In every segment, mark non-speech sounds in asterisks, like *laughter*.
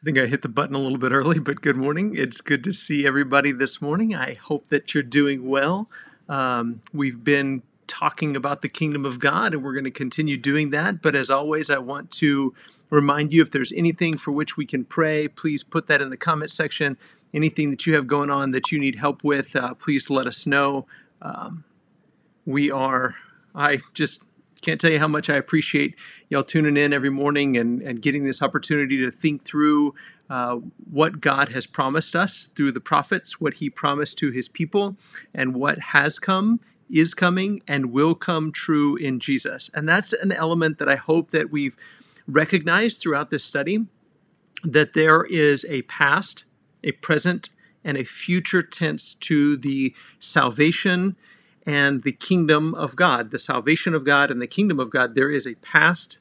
I think I hit the button a little bit early, but good morning. It's good to see everybody this morning. I hope that you're doing well. Um, we've been talking about the kingdom of God, and we're going to continue doing that. But as always, I want to remind you if there's anything for which we can pray, please put that in the comment section. Anything that you have going on that you need help with, uh, please let us know. Um, we are, I just can't tell you how much I appreciate y'all tuning in every morning and, and getting this opportunity to think through uh, what God has promised us through the prophets, what He promised to His people, and what has come, is coming, and will come true in Jesus. And that's an element that I hope that we've recognized throughout this study that there is a past, a present, and a future tense to the salvation and the kingdom of God, the salvation of God and the kingdom of God, there is a past,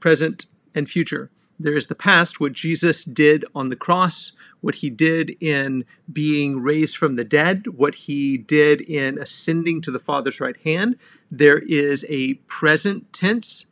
present, and future. There is the past, what Jesus did on the cross, what he did in being raised from the dead, what he did in ascending to the Father's right hand. There is a present tense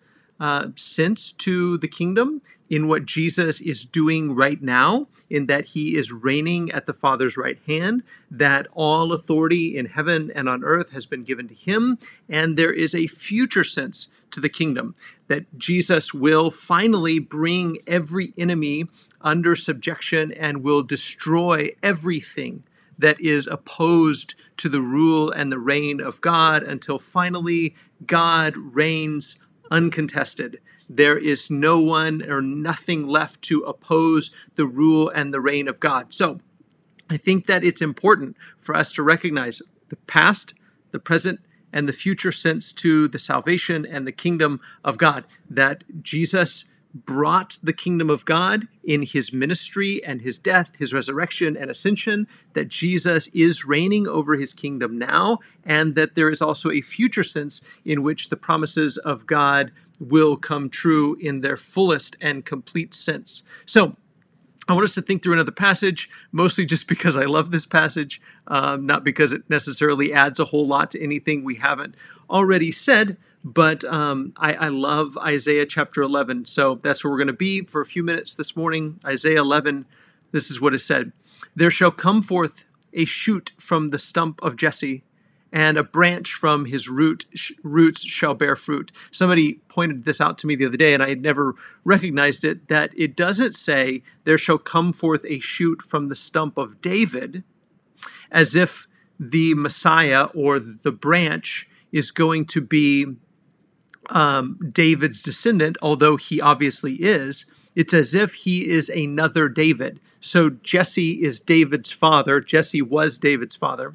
uh, sense to the kingdom in what Jesus is doing right now, in that he is reigning at the Father's right hand, that all authority in heaven and on earth has been given to him, and there is a future sense to the kingdom, that Jesus will finally bring every enemy under subjection and will destroy everything that is opposed to the rule and the reign of God until finally God reigns uncontested. There is no one or nothing left to oppose the rule and the reign of God. So I think that it's important for us to recognize the past, the present, and the future sense to the salvation and the kingdom of God that Jesus brought the kingdom of God in his ministry and his death, his resurrection and ascension, that Jesus is reigning over his kingdom now, and that there is also a future sense in which the promises of God will come true in their fullest and complete sense. So, I want us to think through another passage, mostly just because I love this passage, um, not because it necessarily adds a whole lot to anything we haven't already said, but um, I, I love Isaiah chapter 11. So that's where we're going to be for a few minutes this morning. Isaiah 11, this is what it said There shall come forth a shoot from the stump of Jesse, and a branch from his root sh- roots shall bear fruit. Somebody pointed this out to me the other day, and I had never recognized it. That it doesn't say there shall come forth a shoot from the stump of David, as if the Messiah or the branch is going to be um, David's descendant, although he obviously is, it's as if he is another David. So Jesse is David's father. Jesse was David's father.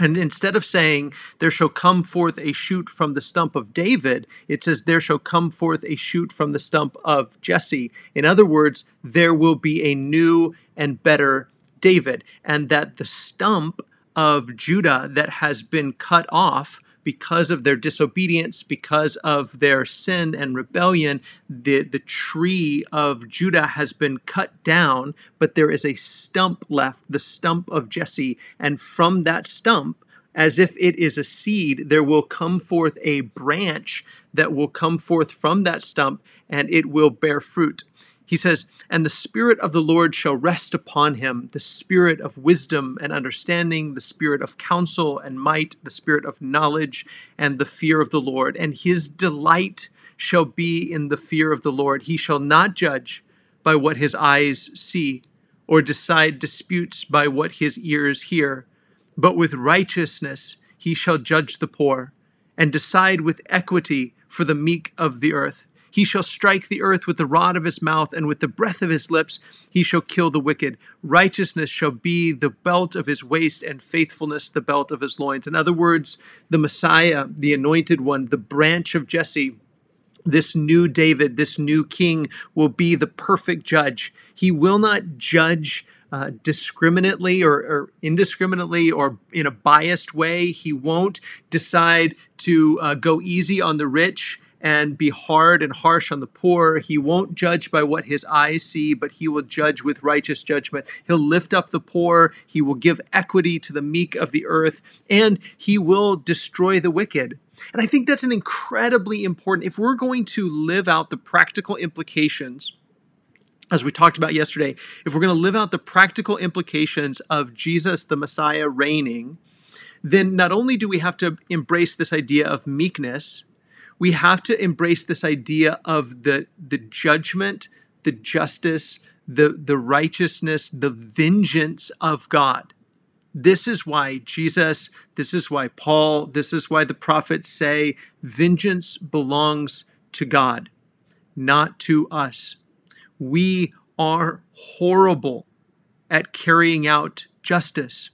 And instead of saying, There shall come forth a shoot from the stump of David, it says, There shall come forth a shoot from the stump of Jesse. In other words, there will be a new and better David. And that the stump of Judah that has been cut off because of their disobedience, because of their sin and rebellion, the, the tree of Judah has been cut down, but there is a stump left, the stump of Jesse. And from that stump, as if it is a seed, there will come forth a branch that will come forth from that stump and it will bear fruit. He says, And the Spirit of the Lord shall rest upon him the Spirit of wisdom and understanding, the Spirit of counsel and might, the Spirit of knowledge and the fear of the Lord. And his delight shall be in the fear of the Lord. He shall not judge by what his eyes see, or decide disputes by what his ears hear, but with righteousness he shall judge the poor, and decide with equity for the meek of the earth. He shall strike the earth with the rod of his mouth, and with the breath of his lips he shall kill the wicked. Righteousness shall be the belt of his waist, and faithfulness the belt of his loins. In other words, the Messiah, the anointed one, the branch of Jesse, this new David, this new king, will be the perfect judge. He will not judge. Uh, discriminately or, or, indiscriminately or in a biased way. He won't decide to uh, go easy on the rich and be hard and harsh on the poor. He won't judge by what his eyes see, but he will judge with righteous judgment. He'll lift up the poor. He will give equity to the meek of the earth, and he will destroy the wicked. And I think that's an incredibly important, if we're going to live out the practical implications as we talked about yesterday, if we're going to live out the practical implications of Jesus the Messiah reigning, then not only do we have to embrace this idea of meekness, we have to embrace this idea of the the judgment, the justice, the the righteousness, the vengeance of God. This is why Jesus, this is why Paul, this is why the prophets say vengeance belongs to God, not to us. We are horrible at carrying out justice.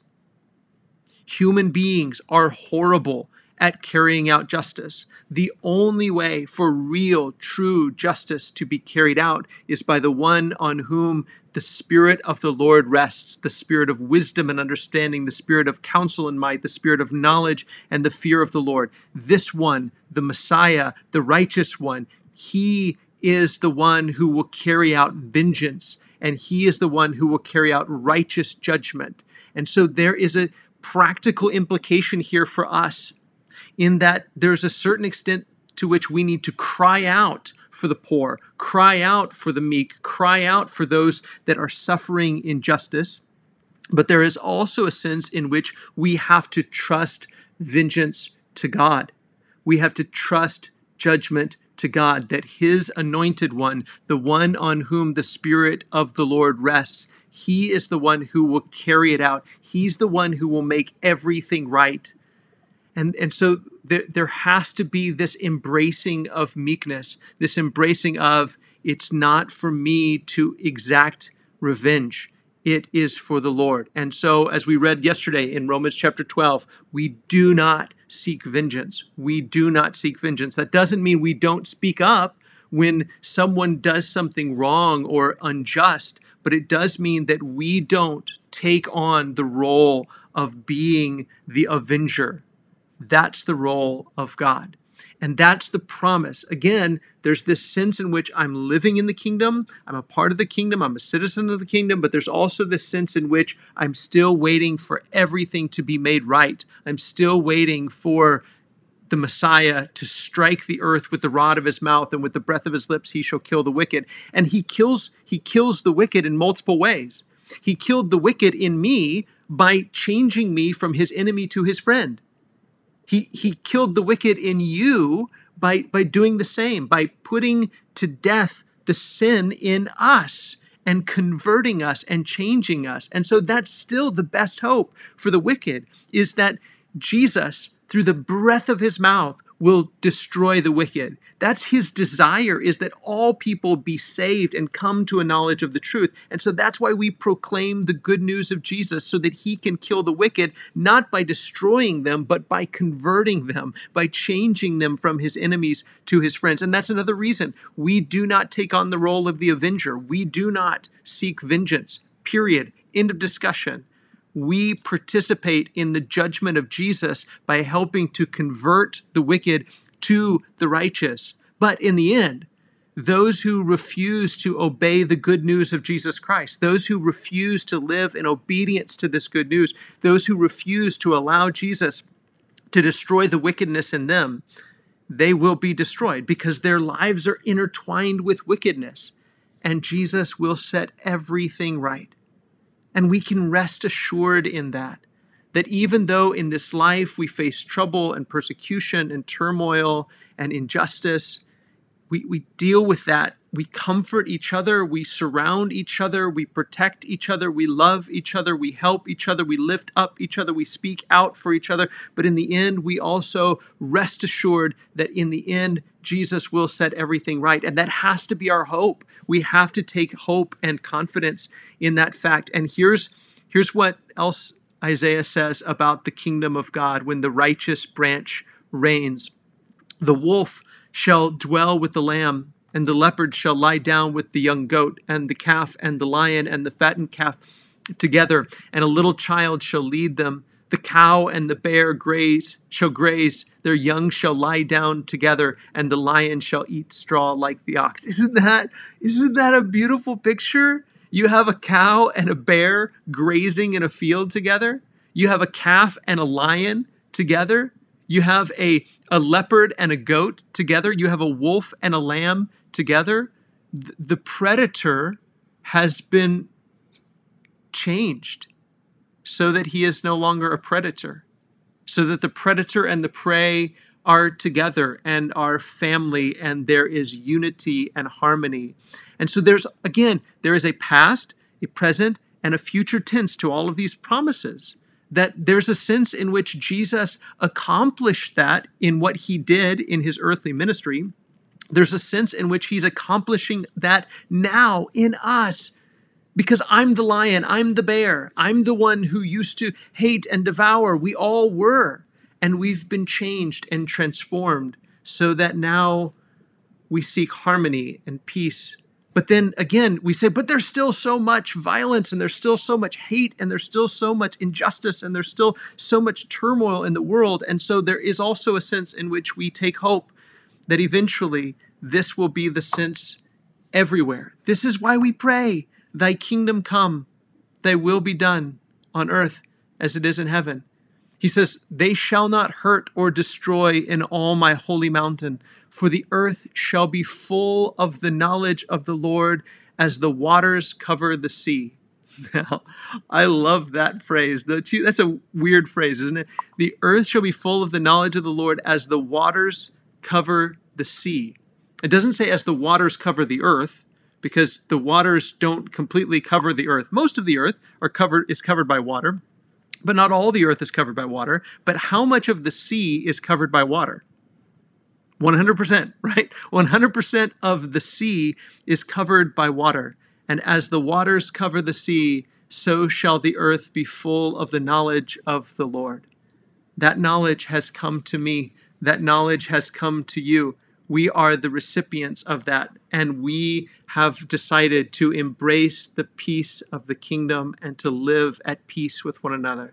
Human beings are horrible at carrying out justice. The only way for real, true justice to be carried out is by the one on whom the Spirit of the Lord rests the Spirit of wisdom and understanding, the Spirit of counsel and might, the Spirit of knowledge and the fear of the Lord. This one, the Messiah, the righteous one, he is the one who will carry out vengeance and he is the one who will carry out righteous judgment. And so there is a practical implication here for us in that there's a certain extent to which we need to cry out for the poor, cry out for the meek, cry out for those that are suffering injustice. But there is also a sense in which we have to trust vengeance to God. We have to trust judgment to God, that His anointed one, the one on whom the Spirit of the Lord rests, He is the one who will carry it out. He's the one who will make everything right and and so there there has to be this embracing of meekness this embracing of it's not for me to exact revenge it is for the lord and so as we read yesterday in romans chapter 12 we do not seek vengeance we do not seek vengeance that doesn't mean we don't speak up when someone does something wrong or unjust but it does mean that we don't take on the role of being the avenger that's the role of God. And that's the promise. Again, there's this sense in which I'm living in the kingdom, I'm a part of the kingdom, I'm a citizen of the kingdom, but there's also this sense in which I'm still waiting for everything to be made right. I'm still waiting for the Messiah to strike the earth with the rod of his mouth and with the breath of his lips he shall kill the wicked. And he kills he kills the wicked in multiple ways. He killed the wicked in me by changing me from his enemy to his friend he he killed the wicked in you by by doing the same, by putting to death the sin in us and converting us and changing us. And so that's still the best hope for the wicked is that Jesus through the breath of his mouth will destroy the wicked. That's his desire is that all people be saved and come to a knowledge of the truth. And so that's why we proclaim the good news of Jesus so that he can kill the wicked not by destroying them but by converting them, by changing them from his enemies to his friends. And that's another reason we do not take on the role of the avenger. We do not seek vengeance. Period. End of discussion we participate in the judgment of Jesus by helping to convert the wicked to the righteous. But in the end, those who refuse to obey the good news of Jesus Christ, those who refuse to live in obedience to this good news, those who refuse to allow Jesus to destroy the wickedness in them, they will be destroyed because their lives are intertwined with wickedness. And Jesus will set everything right. And we can rest assured in that, that even though in this life we face trouble and persecution and turmoil and injustice, we, we deal with that. We comfort each other. We surround each other. We protect each other. We love each other. We help each other. We lift up each other. We speak out for each other. But in the end, we also rest assured that in the end, Jesus will set everything right. And that has to be our hope. We have to take hope and confidence in that fact. And here's, here's what else Isaiah says about the kingdom of God when the righteous branch reigns. The wolf shall dwell with the lamb, and the leopard shall lie down with the young goat, and the calf, and the lion, and the fattened calf together, and a little child shall lead them. The cow and the bear graze, shall graze, their young shall lie down together, and the lion shall eat straw like the ox. Isn't that isn't that a beautiful picture? You have a cow and a bear grazing in a field together. You have a calf and a lion together. You have a a leopard and a goat together, you have a wolf and a lamb together. Th- the predator has been changed so that he is no longer a predator, so that the predator and the prey are together and are family and there is unity and harmony. And so there's again, there is a past, a present, and a future tense to all of these promises that there's a sense in which Jesus accomplished that in what he did in his earthly ministry. There's a sense in which he's accomplishing that now in us because I'm the lion, I'm the bear, I'm the one who used to hate and devour. We all were. And we've been changed and transformed so that now we seek harmony and peace but then again, we say, but there's still so much violence and there's still so much hate and there's still so much injustice and there's still so much turmoil in the world. And so there is also a sense in which we take hope that eventually this will be the sense everywhere. This is why we pray, Thy kingdom come, Thy will be done on earth as it is in heaven. He says, They shall not hurt or destroy in all my holy mountain, for the earth shall be full of the knowledge of the Lord as the waters cover the sea. *laughs* Now, I love that phrase. That's a weird phrase, isn't it? The earth shall be full of the knowledge of the Lord as the waters cover the sea. It doesn't say as the waters cover the earth, because the waters don't completely cover the earth. Most of the earth are covered is covered by water. But not all the earth is covered by water. But how much of the sea is covered by water? 100%, *laughs* right? 100% of the sea is covered by water. And as the waters cover the sea, so shall the earth be full of the knowledge of the Lord. That knowledge has come to me. That knowledge has come to you we are the recipients of that. And we have decided to embrace the peace of the kingdom and to live at peace with one another,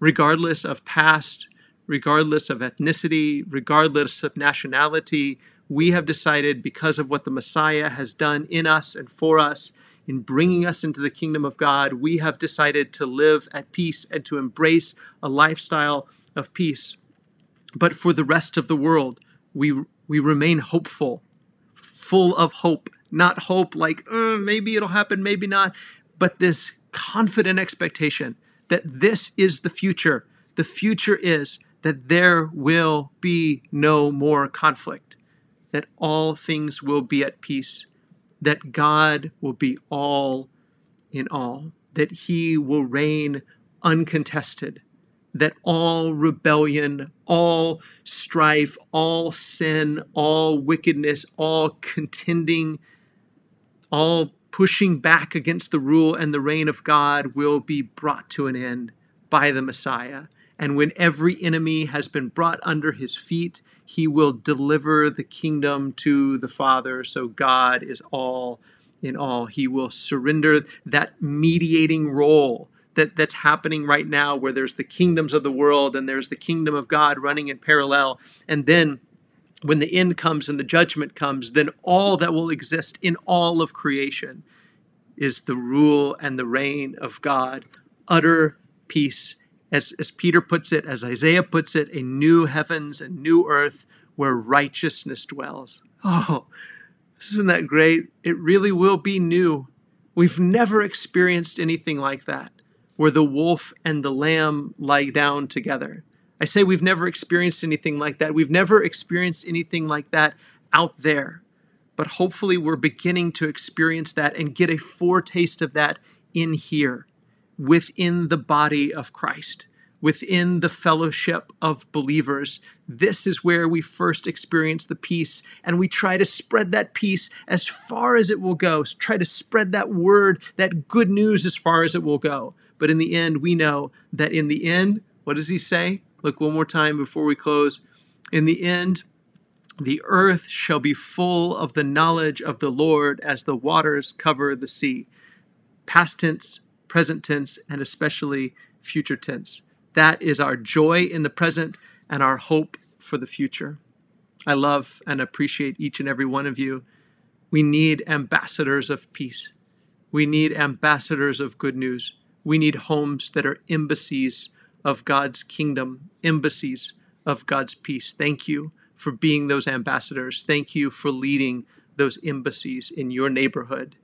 regardless of past, regardless of ethnicity, regardless of nationality. We have decided because of what the Messiah has done in us and for us. In bringing us into the kingdom of God, we have decided to live at peace and to embrace a lifestyle of peace. But for the rest of the world, we we remain hopeful, full of hope, not hope like uh, maybe it'll happen, maybe not, but this confident expectation that this is the future. The future is that there will be no more conflict, that all things will be at peace, that God will be all in all, that He will reign uncontested that all rebellion, all strife, all sin, all wickedness, all contending, all pushing back against the rule and the reign of God will be brought to an end by the Messiah. And when every enemy has been brought under his feet, he will deliver the kingdom to the Father. So God is all in all. He will surrender that mediating role that that's happening right now where there's the kingdoms of the world and there's the kingdom of God running in parallel and then when the end comes and the judgment comes then all that will exist in all of creation is the rule and the reign of God utter peace as, as Peter puts it, as Isaiah puts it, a new heavens and new earth where righteousness dwells. Oh, isn't that great? It really will be new. We've never experienced anything like that where the wolf and the lamb lie down together. I say we've never experienced anything like that. We've never experienced anything like that out there. But hopefully, we're beginning to experience that and get a foretaste of that in here, within the body of Christ, within the fellowship of believers. This is where we first experience the peace, and we try to spread that peace as far as it will go. So try to spread that word, that good news, as far as it will go but in the end, we know that in the end, what does he say? Look one more time before we close. In the end, the earth shall be full of the knowledge of the Lord as the waters cover the sea. Past tense, present tense, and especially future tense. That is our joy in the present and our hope for the future. I love and appreciate each and every one of you. We need ambassadors of peace. We need ambassadors of good news. We need homes that are embassies of God's kingdom, embassies of God's peace. Thank you for being those ambassadors. Thank you for leading those embassies in your neighborhood.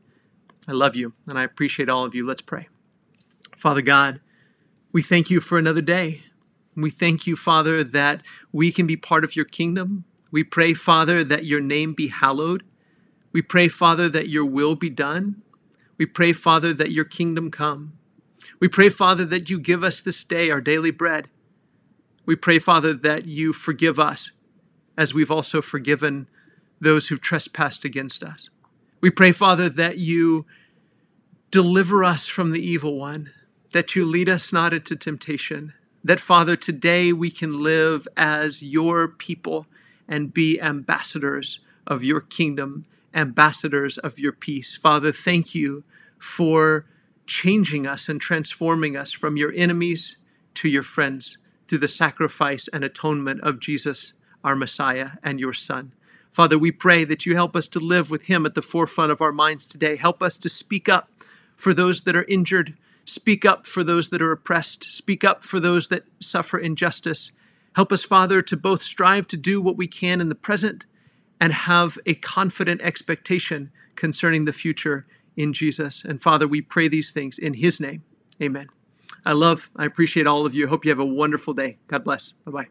I love you and I appreciate all of you. Let's pray. Father God, we thank you for another day. We thank you, Father, that we can be part of your kingdom. We pray, Father, that your name be hallowed. We pray, Father, that your will be done. We pray, Father, that your kingdom come. We pray, Father, that you give us this day our daily bread. We pray, Father, that you forgive us as we've also forgiven those who've trespassed against us. We pray, Father, that you deliver us from the evil one, that you lead us not into temptation, that, Father, today we can live as your people and be ambassadors of your kingdom, ambassadors of your peace. Father, thank you for changing us and transforming us from your enemies to your friends through the sacrifice and atonement of Jesus, our Messiah and your Son. Father, we pray that you help us to live with him at the forefront of our minds today. Help us to speak up for those that are injured, speak up for those that are oppressed, speak up for those that suffer injustice. Help us, Father, to both strive to do what we can in the present and have a confident expectation concerning the future in Jesus. And Father, we pray these things in His name. Amen. I love, I appreciate all of you. Hope you have a wonderful day. God bless. Bye bye.